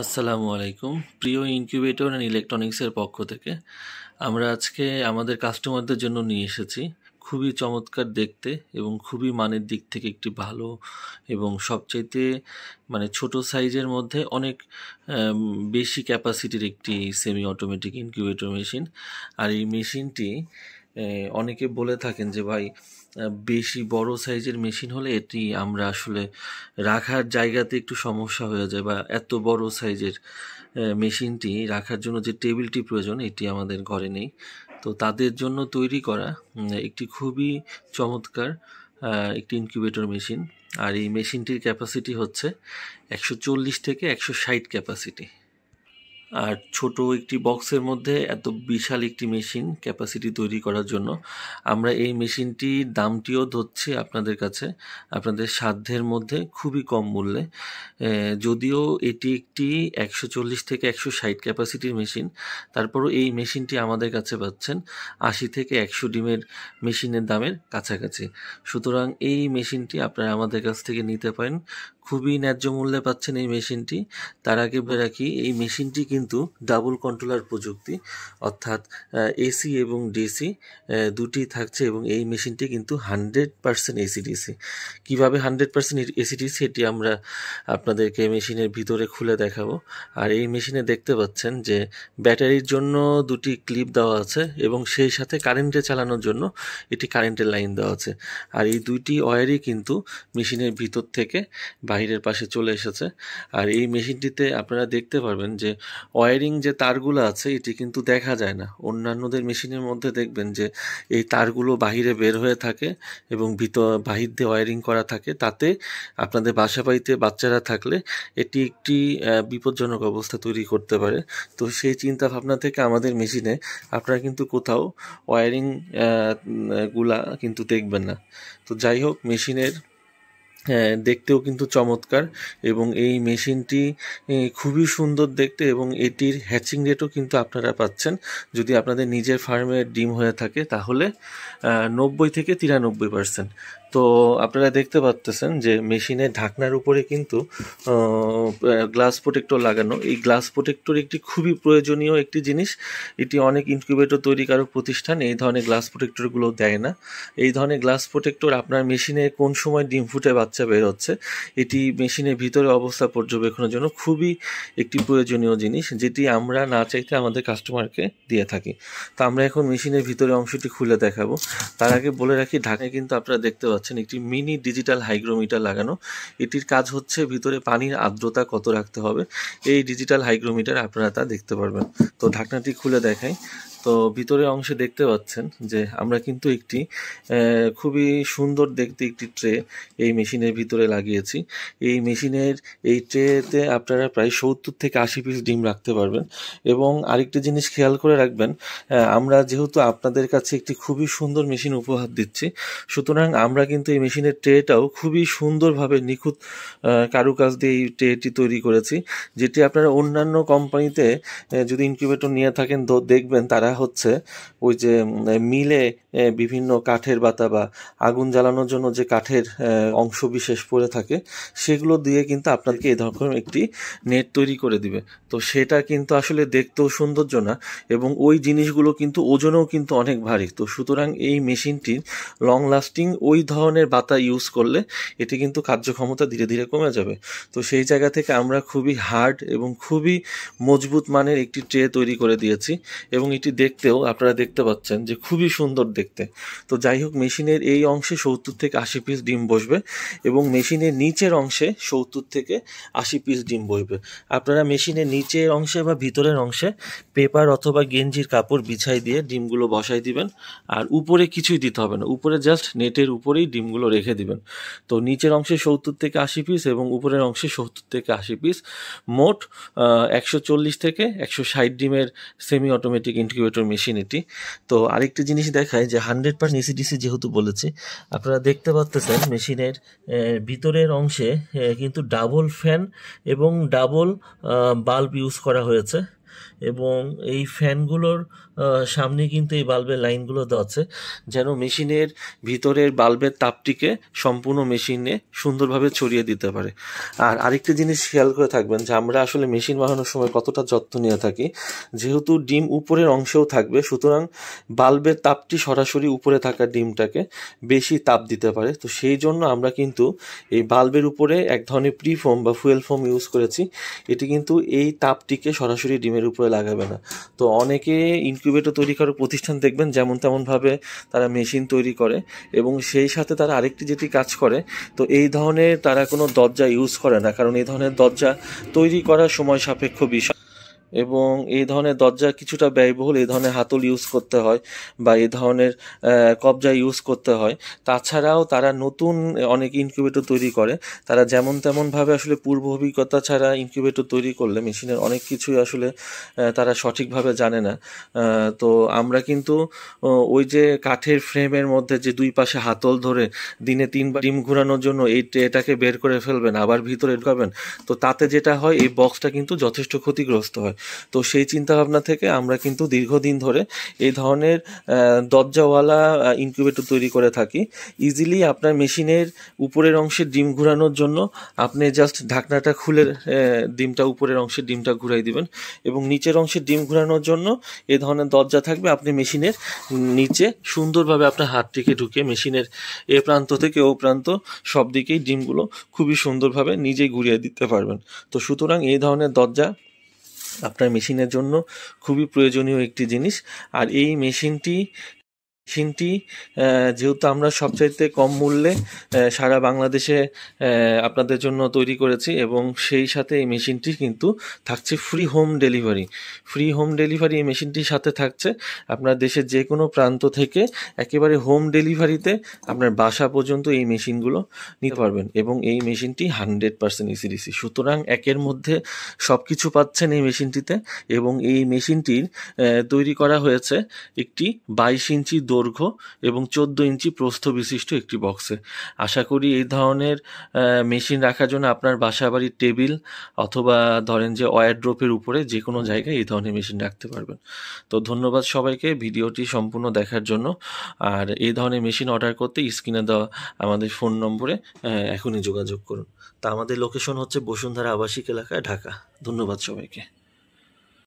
আসসালামু আলাইকুম প্রিয় ইনকিউবেটর অ্যান্ড ইলেকট্রনিক্সের পক্ষ থেকে আমরা আজকে আমাদের কাস্টমারদের জন্য নিয়ে এসেছি খুবই চমৎকার দেখতে এবং খুবই মানের দিক থেকে একটি ভালো এবং সবচাইতে মানে ছোট সাইজের মধ্যে অনেক বেশি ক্যাপাসিটির একটি সেমি অটোমেটিক ইনকিউবেটর মেশিন আর এই মেশিনটি অনেকে বলে থাকেন যে ভাই বেশি বড় সাইজের মেশিন হলে এটি আমরা আসলে রাখার জায়গাতে একটু সমস্যা হয়ে যায় বা এত বড় সাইজের মেশিনটি রাখার জন্য যে টেবিলটি প্রয়োজন এটি আমাদের ঘরে নেই তো তাদের জন্য তৈরি করা একটি খুবই চমৎকার একটি ইনকিউবেটর মেশিন আর এই মেশিনটির ক্যাপাসিটি হচ্ছে একশো থেকে একশো ষাট ক্যাপাসিটি আর ছোট একটি বক্সের মধ্যে এত বিশাল একটি মেশিন ক্যাপাসিটি তৈরি করার জন্য আমরা এই মেশিনটি দামটিও ধরছি আপনাদের কাছে আপনাদের সাধ্যের মধ্যে খুবই কম মূল্যে যদিও এটি একটি একশো চল্লিশ থেকে একশো ষাট ক্যাপাসিটির মেশিন তারপরও এই মেশিনটি আমাদের কাছে পাচ্ছেন আশি থেকে একশো ডিমের মেশিনের দামের কাছাকাছি সুতরাং এই মেশিনটি আপনারা আমাদের কাছ থেকে নিতে পারেন খুবই ন্যায্য মূল্যে পাচ্ছেন এই মেশিনটি তার আগে রাখি এই মেশিনটি কিন্তু কিন্তু ডাবল কন্ট্রোলার প্রযুক্তি অর্থাৎ এসি এবং ডিসি দুটি থাকছে এবং এই মেশিনটি কিন্তু হান্ড্রেড পারসেন্ট এসি ডিসি কীভাবে হান্ড্রেড পারসেন্ট এসি ডিসি এটি আমরা আপনাদেরকে মেশিনের ভিতরে খুলে দেখাবো আর এই মেশিনে দেখতে পাচ্ছেন যে ব্যাটারির জন্য দুটি ক্লিপ দেওয়া আছে এবং সেই সাথে কারেন্টে চালানোর জন্য এটি কারেন্টের লাইন দেওয়া আছে আর এই দুইটি ওয়ারই কিন্তু মেশিনের ভিতর থেকে বাইরের পাশে চলে এসেছে আর এই মেশিনটিতে আপনারা দেখতে পারবেন যে ওয়ারিং যে তারগুলো আছে এটি কিন্তু দেখা যায় না অন্যান্যদের মেশিনের মধ্যে দেখবেন যে এই তারগুলো বাহিরে বের হয়ে থাকে এবং ভিতর বাহির দিয়ে ওয়ারিং করা থাকে তাতে আপনাদের বাসা বাড়িতে বাচ্চারা থাকলে এটি একটি বিপজ্জনক অবস্থা তৈরি করতে পারে তো সেই চিন্তা ভাবনা থেকে আমাদের মেশিনে আপনারা কিন্তু কোথাও ওয়ারিং গুলা কিন্তু দেখবেন না তো যাই হোক মেশিনের হ্যাঁ দেখতেও কিন্তু চমৎকার এবং এই মেশিনটি খুবই সুন্দর দেখতে এবং এটির হ্যাচিং রেটও কিন্তু আপনারা পাচ্ছেন যদি আপনাদের নিজের ফার্মে ডিম হয়ে থাকে তাহলে নব্বই থেকে তিরানব্বই পার্সেন্ট তো আপনারা দেখতে পাচ্তেছেন যে মেশিনের ঢাকনার উপরে কিন্তু গ্লাস প্রোটেক্টর লাগানো এই গ্লাস প্রোটেক্টর একটি খুবই প্রয়োজনীয় একটি জিনিস এটি অনেক ইনকিউবেটর তৈরিকারক প্রতিষ্ঠান এই ধরনের গ্লাস প্রোটেক্টরগুলো দেয় না এই ধরনের গ্লাস প্রোটেক্টর আপনার মেশিনে কোন সময় ডিম ফুটে বাচ্চা বাচ্চা বের হচ্ছে এটি মেশিনের ভিতরে অবস্থা পর্যবেক্ষণের জন্য খুবই একটি প্রয়োজনীয় জিনিস যেটি আমরা না চাইতে আমাদের কাস্টমারকে দিয়ে থাকি তো আমরা এখন মেশিনের ভিতরে অংশটি খুলে দেখাবো তার আগে বলে রাখি ঢাকায় কিন্তু আপনারা দেখতে পাচ্ছেন একটি মিনি ডিজিটাল হাইগ্রোমিটার লাগানো এটির কাজ হচ্ছে ভিতরে পানির আর্দ্রতা কত রাখতে হবে এই ডিজিটাল হাইগ্রোমিটার আপনারা তা দেখতে পারবেন তো ঢাকনাটি খুলে দেখাই তো ভিতরে অংশে দেখতে পাচ্ছেন যে আমরা কিন্তু একটি খুবই সুন্দর দেখতে একটি ট্রে এই মেশিনের ভিতরে লাগিয়েছি এই মেশিনের এই ট্রেতে আপনারা প্রায় সত্তর থেকে আশি পিস ডিম রাখতে পারবেন এবং আরেকটি জিনিস খেয়াল করে রাখবেন আমরা যেহেতু আপনাদের কাছে একটি খুবই সুন্দর মেশিন উপহার দিচ্ছি সুতরাং আমরা কিন্তু এই মেশিনের ট্রেটাও খুবই সুন্দরভাবে নিখুঁত কারুকাজ দিয়ে এই ট্রেটি তৈরি করেছি যেটি আপনারা অন্যান্য কোম্পানিতে যদি ইনকিউবেটর নিয়ে থাকেন দেখবেন তারা তারা হচ্ছে ওই যে মিলে বিভিন্ন কাঠের বাতা বা আগুন জ্বালানোর জন্য যে কাঠের অংশ বিশেষ পড়ে থাকে সেগুলো দিয়ে কিন্তু আপনাদেরকে এ ধরনের একটি নেট তৈরি করে দিবে তো সেটা কিন্তু আসলে দেখতেও সৌন্দর্য না এবং ওই জিনিসগুলো কিন্তু ওজনেও কিন্তু অনেক ভারী তো সুতরাং এই মেশিনটির লং লাস্টিং ওই ধরনের বাতা ইউজ করলে এটি কিন্তু কার্যক্ষমতা ধীরে ধীরে কমে যাবে তো সেই জায়গা থেকে আমরা খুবই হার্ড এবং খুবই মজবুত মানের একটি ট্রে তৈরি করে দিয়েছি এবং এটি দেখতেও আপনারা দেখতে পাচ্ছেন যে খুবই সুন্দর দেখতে তো যাই হোক মেশিনের এই অংশে সত্তর থেকে আশি পিস ডিম বসবে এবং মেশিনের নিচের অংশে সত্তর থেকে আশি পিস ডিম বসবে আপনারা মেশিনের নিচের অংশে বা ভিতরের অংশে পেপার অথবা গেঞ্জির কাপড় বিছাই দিয়ে ডিমগুলো বসাই দিবেন আর উপরে কিছুই দিতে হবে না উপরে জাস্ট নেটের উপরেই ডিমগুলো রেখে দিবেন তো নিচের অংশে সত্তর থেকে আশি পিস এবং উপরের অংশে সত্তর থেকে আশি পিস মোট একশো চল্লিশ থেকে একশো ষাট ডিমের semi automatic incubator computer machine এটি তো আরেকটি জিনিস দেখায় যে হান্ড্রেড পার্সেন্ট এসিডিসি যেহেতু বলেছে আপনারা দেখতে পাচ্ছেন মেশিনের ভিতরের অংশে কিন্তু ডাবল ফ্যান এবং ডাবল বাল্ব ইউজ করা হয়েছে এবং এই ফ্যানগুলোর সামনে কিন্তু এই বাল্বের লাইনগুলো দেওয়া আছে যেন মেশিনের ভিতরের বাল্বের তাপটিকে সম্পূর্ণ মেশিনে সুন্দরভাবে ছড়িয়ে দিতে পারে আর আরেকটি জিনিস খেয়াল করে থাকবেন যে আমরা আসলে মেশিন বানানোর সময় কতটা যত্ন নিয়ে থাকি যেহেতু ডিম উপরের অংশেও থাকবে সুতরাং বাল্বের তাপটি সরাসরি উপরে থাকা ডিমটাকে বেশি তাপ দিতে পারে তো সেই জন্য আমরা কিন্তু এই বাল্বের উপরে এক ধরনের প্রি ফোম বা ফুয়েল ফোম ইউজ করেছি এটি কিন্তু এই তাপটিকে সরাসরি ডিমের উপরে লাগাবে না তো অনেকে ইনকিউবেটর তৈরি করার প্রতিষ্ঠান দেখবেন যেমন তেমনভাবে তারা মেশিন তৈরি করে এবং সেই সাথে তারা আরেকটি যেটি কাজ করে তো এই ধরনের তারা কোনো দরজা ইউজ করে না কারণ এই ধরনের দরজা তৈরি করা সময় সাপেক্ষ বিষয় এবং এই ধরনের দরজা কিছুটা ব্যয়বহুল এই ধরনের হাতল ইউজ করতে হয় বা এই ধরনের কবজা ইউজ করতে হয় তাছাড়াও তারা নতুন অনেক ইনকিউবেটর তৈরি করে তারা যেমন তেমনভাবে আসলে পূর্ব অভিজ্ঞতা ছাড়া ইনকিউবেটর তৈরি করলে মেশিনের অনেক কিছুই আসলে তারা সঠিকভাবে জানে না তো আমরা কিন্তু ওই যে কাঠের ফ্রেমের মধ্যে যে দুই পাশে হাতল ধরে দিনে তিনবার ডিম ঘুরানোর জন্য এই এটাকে বের করে ফেলবেন আবার ভিতরে ঢুকাবেন তো তাতে যেটা হয় এই বক্সটা কিন্তু যথেষ্ট ক্ষতিগ্রস্ত হয় তো সেই চিন্তাভাবনা থেকে আমরা কিন্তু দীর্ঘদিন ধরে এই ধরনের দরজাওয়ালা ইনকিউবেটর তৈরি করে থাকি ইজিলি আপনার মেশিনের উপরের অংশে ডিম ঘুরানোর জন্য আপনি জাস্ট ঢাকনাটা খুলে ডিমটা উপরের অংশে ডিমটা ঘুরাই দিবেন এবং নিচের অংশে ডিম ঘুরানোর জন্য এ ধরনের দরজা থাকবে আপনি মেশিনের নিচে সুন্দরভাবে আপনার হাতটিকে ঢুকে মেশিনের এ প্রান্ত থেকে ও প্রান্ত সব দিকেই ডিমগুলো খুবই সুন্দরভাবে নিজেই ঘুরিয়ে দিতে পারবেন তো সুতরাং এই ধরনের দরজা আপনার মেশিনের জন্য খুবই প্রয়োজনীয় একটি জিনিস আর এই মেশিনটি মেশিনটি যেহেতু আমরা সবচাইতে কম মূল্যে সারা বাংলাদেশে আপনাদের জন্য তৈরি করেছি এবং সেই সাথে এই মেশিনটি কিন্তু থাকছে free home delivery free home delivery এই মেশিনটির সাথে থাকছে আপনার দেশের যে কোনো প্রান্ত থেকে একেবারে হোম ডেলিভারিতে আপনার বাসা পর্যন্ত এই মেশিনগুলো নিতে পারবেন এবং এই মেশিনটি হান্ড্রেড পার্সেন্ট ইসিডিসি সুতরাং একের মধ্যে সব কিছু পাচ্ছেন এই মেশিনটিতে এবং এই মেশিনটির তৈরি করা হয়েছে একটি বাইশ ইঞ্চি দৌড় দৈর্ঘ্য এবং চোদ্দ ইঞ্চি প্রস্থ বিশিষ্ট একটি বক্সে আশা করি এই ধরনের মেশিন রাখার জন্য আপনার বাসা বাড়ির টেবিল অথবা ধরেন যে ওয়ারড্রোপের উপরে যে কোনো জায়গায় এই ধরনের মেশিন রাখতে পারবেন তো ধন্যবাদ সবাইকে ভিডিওটি সম্পূর্ণ দেখার জন্য আর এই ধরনের মেশিন অর্ডার করতে স্ক্রিনে দেওয়া আমাদের ফোন নম্বরে এখনই যোগাযোগ করুন তা আমাদের লোকেশন হচ্ছে বসুন্ধরা আবাসিক এলাকায় ঢাকা ধন্যবাদ সবাইকে